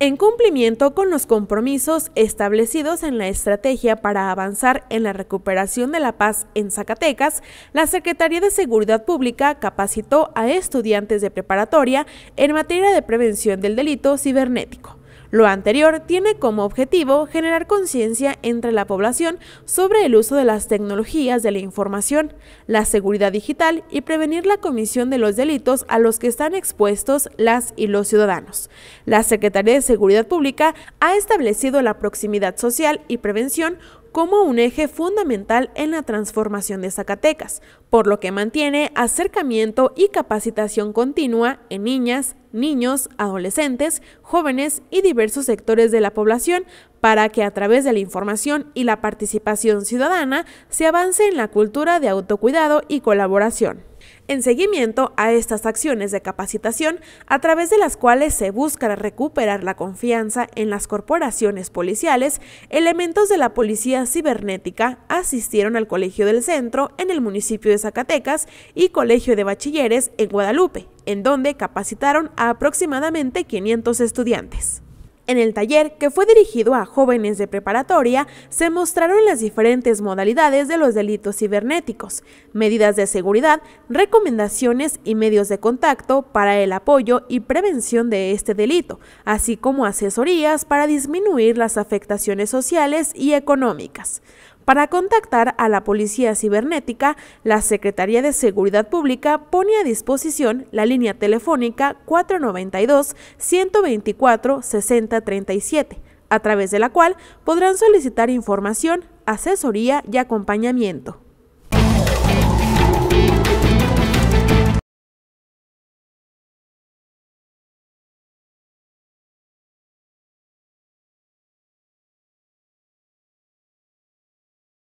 en cumplimiento con los compromisos establecidos en la estrategia para avanzar en la recuperación de la paz en Zacatecas, la Secretaría de Seguridad Pública capacitó a estudiantes de preparatoria en materia de prevención del delito cibernético. Lo anterior tiene como objetivo generar conciencia entre la población sobre el uso de las tecnologías de la información, la seguridad digital y prevenir la comisión de los delitos a los que están expuestos las y los ciudadanos. La Secretaría de Seguridad Pública ha establecido la proximidad social y prevención como un eje fundamental en la transformación de Zacatecas, por lo que mantiene acercamiento y capacitación continua en niñas, niños, adolescentes, jóvenes y diversos sectores de la población para que a través de la información y la participación ciudadana se avance en la cultura de autocuidado y colaboración en seguimiento a estas acciones de capacitación a través de las cuales se busca recuperar la confianza en las corporaciones policiales, elementos de la Policía Cibernética asistieron al Colegio del Centro en el municipio de Zacatecas y Colegio de Bachilleres en Guadalupe, en donde capacitaron a aproximadamente 500 estudiantes. En el taller, que fue dirigido a jóvenes de preparatoria, se mostraron las diferentes modalidades de los delitos cibernéticos, medidas de seguridad, recomendaciones y medios de contacto para el apoyo y prevención de este delito, así como asesorías para disminuir las afectaciones sociales y económicas. Para contactar a la Policía Cibernética, la Secretaría de Seguridad Pública pone a disposición la línea telefónica 492-124-6037, a través de la cual podrán solicitar información, asesoría y acompañamiento.